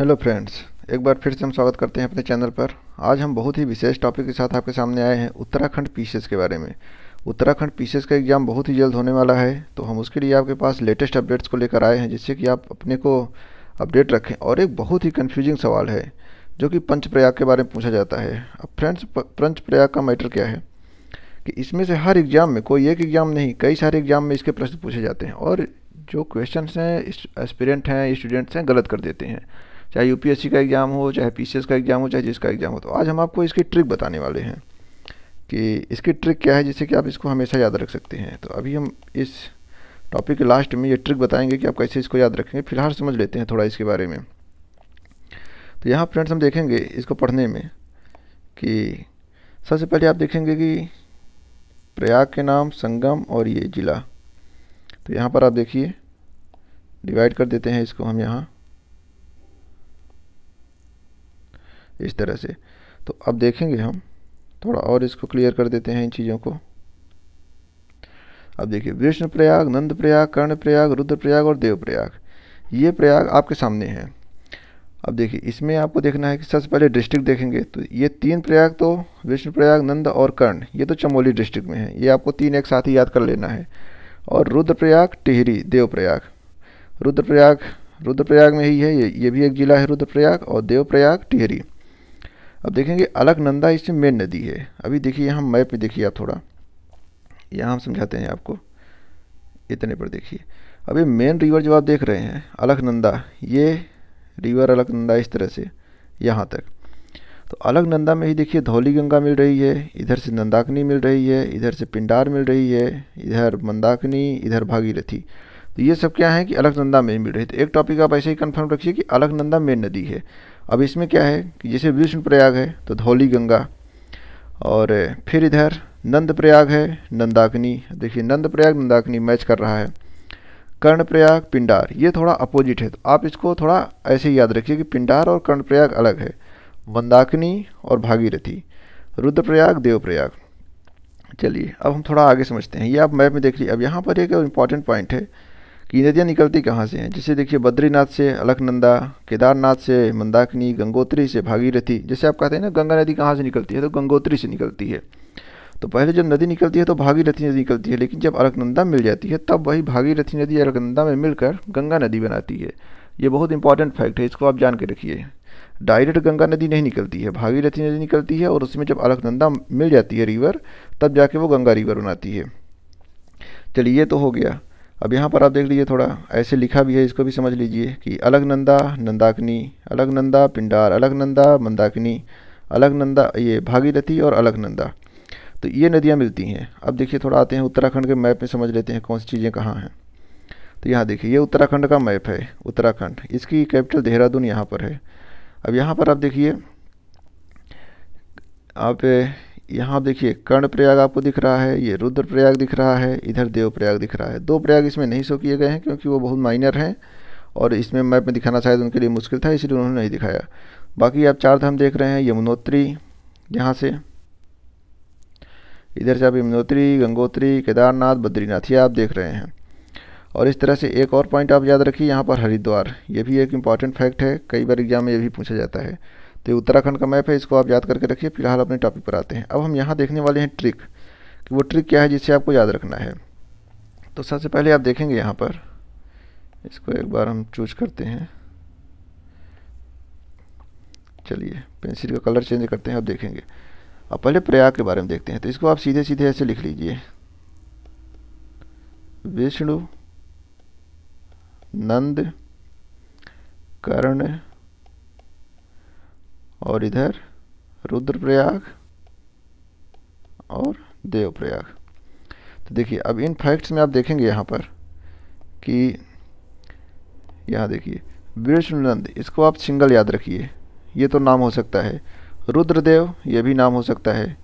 hello friends एक बार फिर से हम स्वागत करते हैं अपने चैनल पर आज हम बहुत ही विशेष टॉपिक के साथ आपके सामने आए हैं उत्तराखंड पीसेस के बारे में उत्तराखंड पीसेस का एग्ज़ाम बहुत ही जल्द होने वाला है तो हम उसके लिए आपके पास लेटेस्ट अपडेट्स को लेकर आए हैं जिससे कि आप अपने को अपडेट रखें और एक बहुत ही कन्फ्यूजिंग सवाल है जो कि पंचप्रयाग के बारे में पूछा जाता है अब फ्रेंड्स पंचप्रयाग का मैटर क्या है कि इसमें से हर एग्ज़ाम में कोई एक एग्ज़ाम नहीं कई सारे एग्ज़ाम में इसके प्रश्न पूछे जाते हैं और जो क्वेश्चन हैं एस्पिरेंट हैं स्टूडेंट्स हैं गलत कर देते हैं चाहे यू का एग्ज़ाम हो चाहे पी का एग्ज़ाम हो चाहे जिसका एग्ज़ाम हो तो आज हम आपको इसकी ट्रिक बताने वाले हैं कि इसकी ट्रिक क्या है जिससे कि आप इसको हमेशा याद रख सकते हैं तो अभी हम इस टॉपिक के लास्ट में ये ट्रिक बताएंगे कि आप कैसे इसको याद रखेंगे फिलहाल समझ लेते हैं थोड़ा इसके बारे में तो यहाँ फ्रेंड्स हम देखेंगे इसको पढ़ने में कि सबसे पहले आप देखेंगे कि प्रयाग के नाम संगम और ये ज़िला तो यहाँ पर आप देखिए डिवाइड कर देते हैं इसको हम यहाँ इस तरह से तो अब देखेंगे हम थोड़ा और इसको क्लियर कर देते हैं इन चीज़ों को अब देखिए विष्णु प्रयाग नंद प्रयाग कर्ण प्रयाग रुद्र प्रयाग और देव प्रयाग ये प्रयाग आपके सामने हैं अब देखिए इसमें आपको देखना है कि सबसे पहले डिस्ट्रिक्ट देखेंगे तो ये तीन प्रयाग तो विष्णु प्रयाग नंद और कर्ण ये तो चमोली डिस्ट्रिक्ट में है ये आपको तीन एक साथ ही याद कर लेना है और रुद्रप्रयाग टिहरी देवप्रयाग रुद्रप्रयाग रुद्रप्रयाग में ही है ये ये भी एक ज़िला है रुद्रप्रयाग और देवप्रयाग टिहरी अब देखेंगे अलकनंदा इसमें मेन नदी है अभी देखिए यहाँ मैप पे देखिए आप थोड़ा यहाँ हम समझाते हैं आपको इतने पर देखिए अभी मेन रिवर जो आप देख रहे हैं अलकनंदा ये रिवर अलकनंदा इस तरह से यहाँ तक तो अलकनंदा में ही देखिए धौली गंगा मिल रही है इधर से नंदाकनी मिल रही है इधर से पिंडार मिल रही है इधर मंदाकनी इधर भागीरथी तो ये सब क्या है कि अलकनंदा में ही मिल रही है तो एक टॉपिक आप ऐसे ही कन्फर्म रखिए कि अलकनंदा मेन नदी है अब इसमें क्या है कि जैसे विष्णु प्रयाग है तो धौली गंगा और फिर इधर नंद प्रयाग है नंदाकिनी देखिए नंद प्रयाग नंदाकिनी मैच कर रहा है कर्ण प्रयाग पिंडार ये थोड़ा अपोजिट है तो आप इसको थोड़ा ऐसे ही याद रखिए कि पिंडार और कर्ण प्रयाग अलग है मंदाकिनी और भागीरथी रुद्रप्रयाग देवप्रयाग चलिए अब हम थोड़ा आगे समझते हैं ये आप मैप में देख लीजिए अब यहाँ पर एक इम्पॉर्टेंट पॉइंट है कि नदियाँ निकलती कहाँ से हैं जैसे देखिए बद्रीनाथ से अलकनंदा केदारनाथ से मंदाकिनी गंगोत्री से भागीरथी जैसे आप कहते हैं ना गंगा नदी कहाँ से निकलती है तो गंगोत्री से निकलती है तो पहले जब नदी निकलती है तो भागीरथी नदी निकलती है लेकिन जब अलकनंदा मिल जाती है तब वही भागीरथी नदी अलकनंदा में मिलकर गंगा नदी बनाती है ये बहुत इंपॉर्टेंट फैक्ट है इसको आप जान के रखिए डायरेक्ट गंगा नदी नहीं निकलती है भागीरथी नदी निकलती है और उसमें जब अलकनंदा मिल जाती है रिवर तब जाके वो गंगा रिवर बनाती है चलिए तो हो गया अब यहाँ पर आप देख लीजिए थोड़ा ऐसे लिखा भी है इसको भी समझ लीजिए कि अलग नंदा नंदाकिनी अलग नंदा पिंडार अलग नंदा मंदाकिनी अलग नंदा ये भागीरथी और अलग नंदा तो ये नदियाँ मिलती हैं अब देखिए थोड़ा आते हैं उत्तराखंड के मैप में समझ लेते हैं कौन सी चीज़ें कहाँ हैं तो यहाँ देखिए ये उत्तराखंड का मैप है उत्तराखंड इसकी कैपिटल देहरादून यहाँ पर है अब यहाँ पर आप देखिए आप यहाँ देखिए कर्ण प्रयाग आपको दिख रहा है ये रुद्र प्रयाग दिख रहा है इधर देव प्रयाग दिख रहा है दो प्रयाग इसमें नहीं शो किए गए हैं क्योंकि वो बहुत माइनर हैं और इसमें मैप में दिखाना शायद उनके लिए मुश्किल था इसलिए उन्होंने नहीं दिखाया बाकी आप चार धाम देख रहे हैं यमुनोत्री यहाँ से इधर से आप यमुनोत्री गंगोत्री केदारनाथ बद्रीनाथ ये आप देख रहे हैं और इस तरह से एक और पॉइंट आप याद रखिए यहाँ पर हरिद्वार ये भी एक इम्पॉर्टेंट फैक्ट है कई बार एग्जाम में ये भी पूछा जाता है तो ये उत्तराखंड का मैप है इसको आप याद करके रखिए फिलहाल अपने टॉपिक पर आते हैं अब हम यहाँ देखने वाले हैं ट्रिक कि वो ट्रिक क्या है जिसे आपको याद रखना है तो सबसे पहले आप देखेंगे यहाँ पर इसको एक बार हम चूज करते हैं चलिए पेंसिल का कलर चेंज करते हैं अब देखेंगे अब पहले प्रयाग के बारे में देखते हैं तो इसको आप सीधे सीधे ऐसे लिख लीजिए विष्णु नंद कर्ण और इधर रुद्रप्रयाग और देवप्रयाग तो देखिए अब इन फैक्ट्स में आप देखेंगे यहाँ पर कि यहाँ देखिए विष्णुनंद इसको आप सिंगल याद रखिए ये तो नाम हो सकता है रुद्रदेव ये भी नाम हो सकता है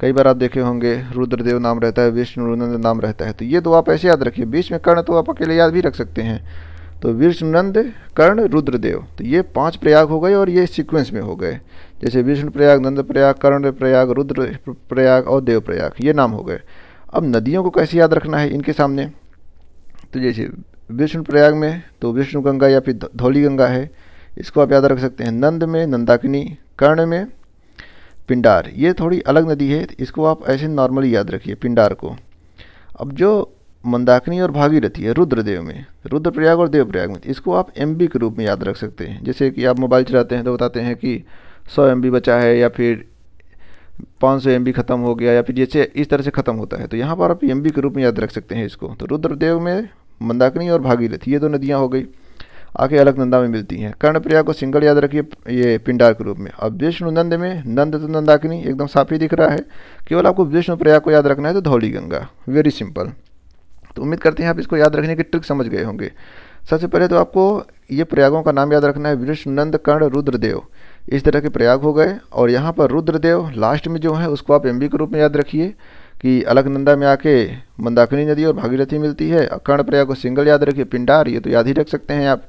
कई बार आप देखे होंगे रुद्रदेव नाम रहता है विष्णुनंद नाम रहता है तो ये दो तो आप ऐसे याद रखिए बीच में कर्ण तो आप अकेले याद भी रख सकते हैं तो विष्णुनंद कर्ण रुद्रदेव तो ये पांच प्रयाग हो गए और ये सीक्वेंस में हो गए जैसे विष्णु प्रयाग नंद प्रयाग कर्ण प्रयाग रुद्र प्रयाग और देव प्रयाग ये नाम हो गए अब नदियों को कैसे याद रखना है इनके सामने तो जैसे विष्णु प्रयाग में तो विष्णु गंगा या फिर धौली गंगा है इसको आप याद रख सकते हैं नंद में नंदाकिनी कर्ण में पिंडार ये थोड़ी अलग नदी है इसको आप ऐसे नॉर्मली याद रखिए पिंडार को अब जो मंदाकिनी और भागीरथी है रुद्रदेव में रुद्रप्रयाग और देवप्रयाग में इसको आप एम के रूप में याद रख सकते हैं जैसे कि आप मोबाइल चलाते हैं तो बताते हैं कि सौ एम बचा है या फिर पाँच सौ एम ख़त्म हो गया या फिर जैसे इस तरह से ख़त्म होता है तो यहाँ पर आप एम के रूप में याद रख सकते हैं इसको तो रुद्रदेव में मंदाकिनी और भागीरथी ये दो नदियाँ हो गई आके नंदा में मिलती हैं कर्णप्रयाग को सिंगल याद रखिए ये पिंडार के रूप में अब विष्णु नंद में नंद तो नंदाकिनी एकदम साफ ही दिख रहा है केवल आपको विष्णु प्रयाग को याद रखना है तो धौली गंगा वेरी सिंपल तो उम्मीद करते हैं आप इसको याद रखने की ट्रिक समझ गए होंगे सबसे पहले तो आपको ये प्रयागों का नाम याद रखना है नंद कर्ण रुद्रदेव इस तरह के प्रयाग हो गए और यहाँ पर रुद्रदेव लास्ट में जो है उसको आप एम के रूप में याद रखिए कि अलकनंदा में आके मंदाकिनी नदी और भागीरथी मिलती है कर्ण प्रयाग को सिंगल याद रखिए पिंडार ये तो याद ही रख सकते हैं आप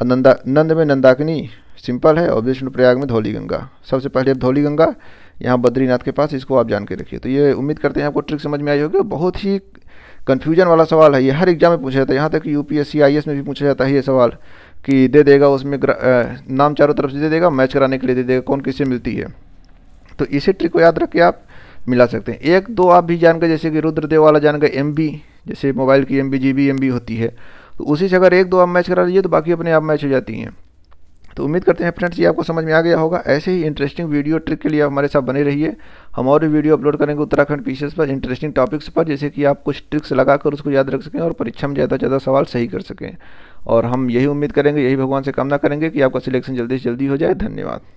और नंदा नंद में नंदाकिनी सिंपल है और विष्णु प्रयाग में धौली गंगा सबसे पहले आप धौली गंगा यहाँ बद्रीनाथ के पास इसको आप जान के रखिए तो ये उम्मीद करते हैं आपको ट्रिक समझ में आई होगी बहुत ही कन्फ्यूजन वाला सवाल है ये हर एग्जाम में पूछा जाता है यहाँ तक कि यू पी में भी पूछा जाता है ये सवाल कि दे देगा उसमें नाम चारों तरफ से दे देगा मैच कराने के लिए दे देगा कौन किससे मिलती है तो इसी ट्रिक को याद रख के आप मिला सकते हैं एक दो आप भी जान गए जैसे कि रुद्रदेव वाला जान गए एम जैसे मोबाइल की M B G B M B होती है तो उसी से अगर एक दो आप मैच करा लीजिए तो बाकी अपने आप मैच हो जाती हैं तो उम्मीद करते हैं फ्रेंड्स ये आपको समझ में आ गया होगा ऐसे ही इंटरेस्टिंग वीडियो ट्रिक के लिए हमारे साथ बने रहिए हम और भी वीडियो अपलोड करेंगे उत्तराखंड पीसीएस पर इंटरेस्टिंग टॉपिक्स पर जैसे कि आप कुछ ट्रिक्स लगाकर उसको याद रख सकें और परीक्षा में ज़्यादा ज़्यादा सवाल सही कर सकें और हम यही उम्मीद करेंगे यही भगवान से कामना करेंगे कि आपका सिलेक्शन जल्दी से जल्दी हो जाए धन्यवाद